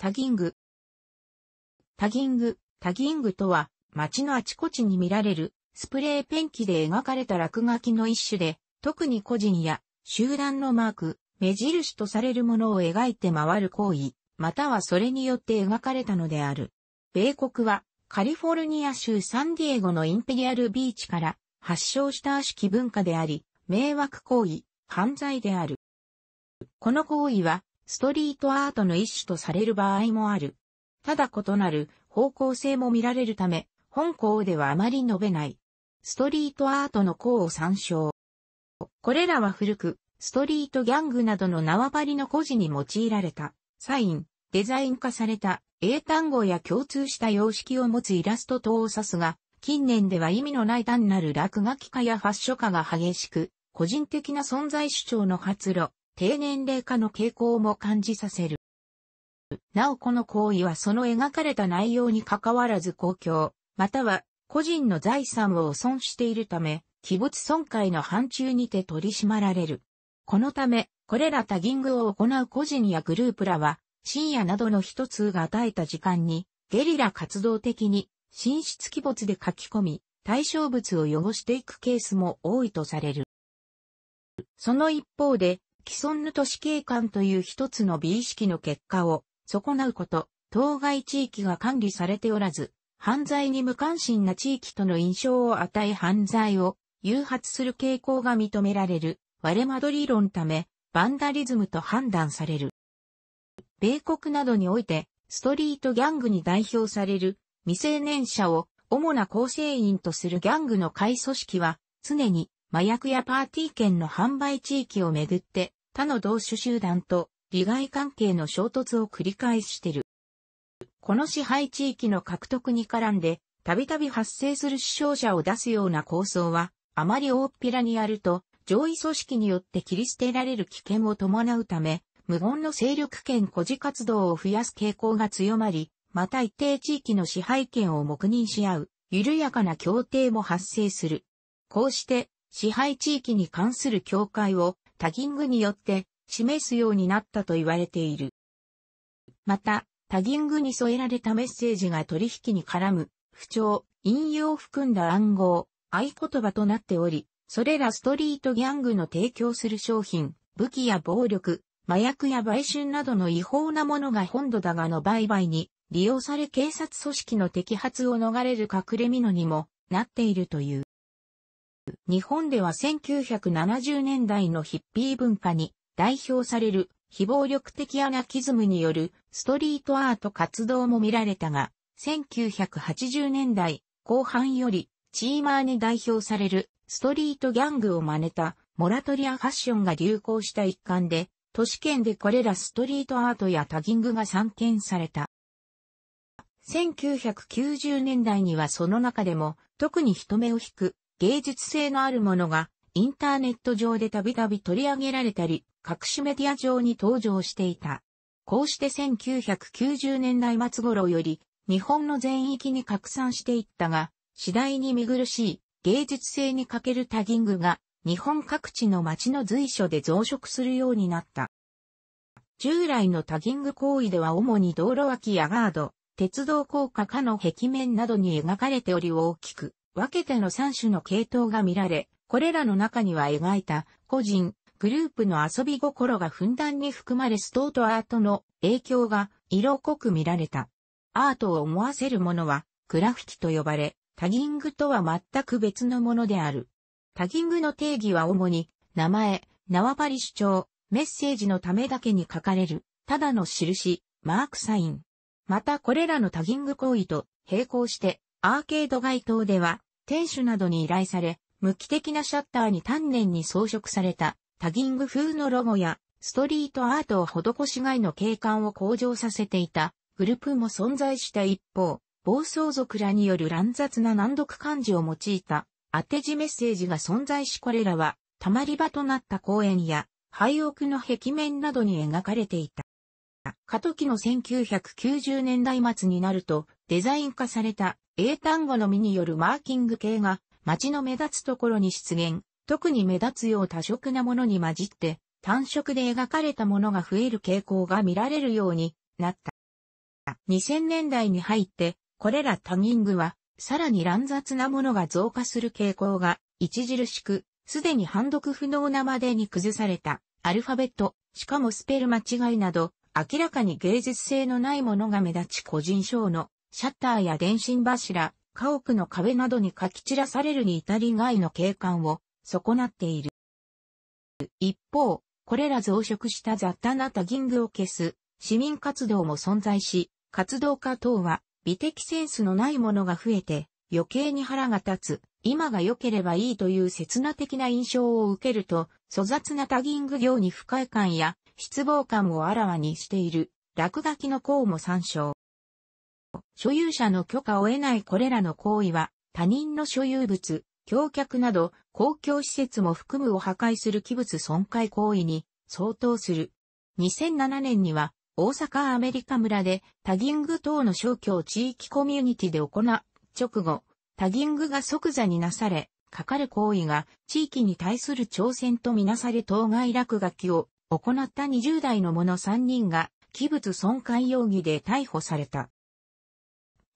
タギング。タギング、タギングとは、街のあちこちに見られる、スプレーペンキで描かれた落書きの一種で、特に個人や集団のマーク、目印とされるものを描いて回る行為、またはそれによって描かれたのである。米国は、カリフォルニア州サンディエゴのインペリアルビーチから発祥した悪しき文化であり、迷惑行為、犯罪である。この行為は、ストリートアートの一種とされる場合もある。ただ異なる方向性も見られるため、本校ではあまり述べない。ストリートアートの項を参照。これらは古く、ストリートギャングなどの縄張りの故事に用いられた、サイン、デザイン化された英単語や共通した様式を持つイラスト等を指すが、近年では意味のない単なる落書き化やファッション化が激しく、個人的な存在主張の発露、低年齢化の傾向も感じさせる。なおこの行為はその描かれた内容に関わらず公共、または個人の財産を損しているため、器物損壊の範疇にて取り締まられる。このため、これらタギングを行う個人やグループらは、深夜などの一通が与えた時間に、ゲリラ活動的に、神出鬼没で書き込み、対象物を汚していくケースも多いとされる。その一方で、既存の都市景観という一つの美意識の結果を損なうこと、当該地域が管理されておらず、犯罪に無関心な地域との印象を与え犯罪を誘発する傾向が認められる割れ窓理論ため、バンダリズムと判断される。米国などにおいて、ストリートギャングに代表される未成年者を主な構成員とするギャングの会組織は、常に麻薬やパーティー券の販売地域をめぐって他の同種集団と利害関係の衝突を繰り返してる。この支配地域の獲得に絡んで、たびたび発生する死傷者を出すような構想は、あまり大っぴらにやると、上位組織によって切り捨てられる危険を伴うため、無言の勢力圏孤児活動を増やす傾向が強まり、また一定地域の支配権を黙認し合う、緩やかな協定も発生する。こうして、支配地域に関する境界をタギングによって示すようになったと言われている。また、タギングに添えられたメッセージが取引に絡む、不調、引用を含んだ暗号、合言葉となっており、それらストリートギャングの提供する商品、武器や暴力、麻薬や売春などの違法なものが本土だがの売買に利用され警察組織の摘発を逃れる隠れ蓑にもなっているという。日本では1970年代のヒッピー文化に代表される非暴力的アナキズムによるストリートアート活動も見られたが、1980年代後半よりチーマーに代表されるストリートギャングを真似たモラトリアファッションが流行した一環で、都市圏でこれらストリートアートやタギングが散見された。1990年代にはその中でも特に人目を引く芸術性のあるものがインターネット上でたびたび取り上げられたり、各種メディア上に登場していた。こうして1990年代末頃より日本の全域に拡散していったが、次第に見苦しい芸術性に欠けるタギングが日本各地の街の随所で増殖するようになった。従来のタギング行為では主に道路脇やガード、鉄道高架かの壁面などに描かれており大きく、分けての3種の系統が見られ、これらの中には描いた個人、グループの遊び心がふんだんに含まれストートアートの影響が色濃く見られた。アートを思わせるものはグラフィティと呼ばれ、タギングとは全く別のものである。タギングの定義は主に名前、縄張り主張、メッセージのためだけに書かれる、ただの印、マークサイン。またこれらのタギング行為と並行してアーケード街頭では店主などに依頼され、無機的なシャッターに丹念に装飾されたタギング風のロゴやストリートアートを施しいの景観を向上させていたグループも存在した一方、暴走族らによる乱雑な難読漢字を用いた当て字メッセージが存在しこれらは溜まり場となった公園や廃屋の壁面などに描かれていた。過渡期の1990年代末になるとデザイン化された英単語のみによるマーキング系が街の目立つところに出現、特に目立つよう多色なものに混じって、単色で描かれたものが増える傾向が見られるようになった。2000年代に入って、これらタギングは、さらに乱雑なものが増加する傾向が、著しく、すでに判読不能なまでに崩された、アルファベット、しかもスペル間違いなど、明らかに芸術性のないものが目立ち個人賞のシャッターや電信柱、家屋の壁などに書き散らされるに至り外の景観を損なっている。一方、これら増殖した雑多なタギングを消す市民活動も存在し、活動家等は美的センスのないものが増えて余計に腹が立つ、今が良ければいいという刹那的な印象を受けると、粗雑なタギング業に不快感や失望感をあらわにしている落書きの項も参照。所有者の許可を得ないこれらの行為は、他人の所有物、橋脚など公共施設も含むを破壊する器物損壊行為に相当する。2007年には大阪アメリカ村でタギング等の消去を地域コミュニティで行う直後、タギングが即座になされ、かかる行為が地域に対する挑戦とみなされ当該落書きを行った20代の者3人が器物損壊容疑で逮捕された。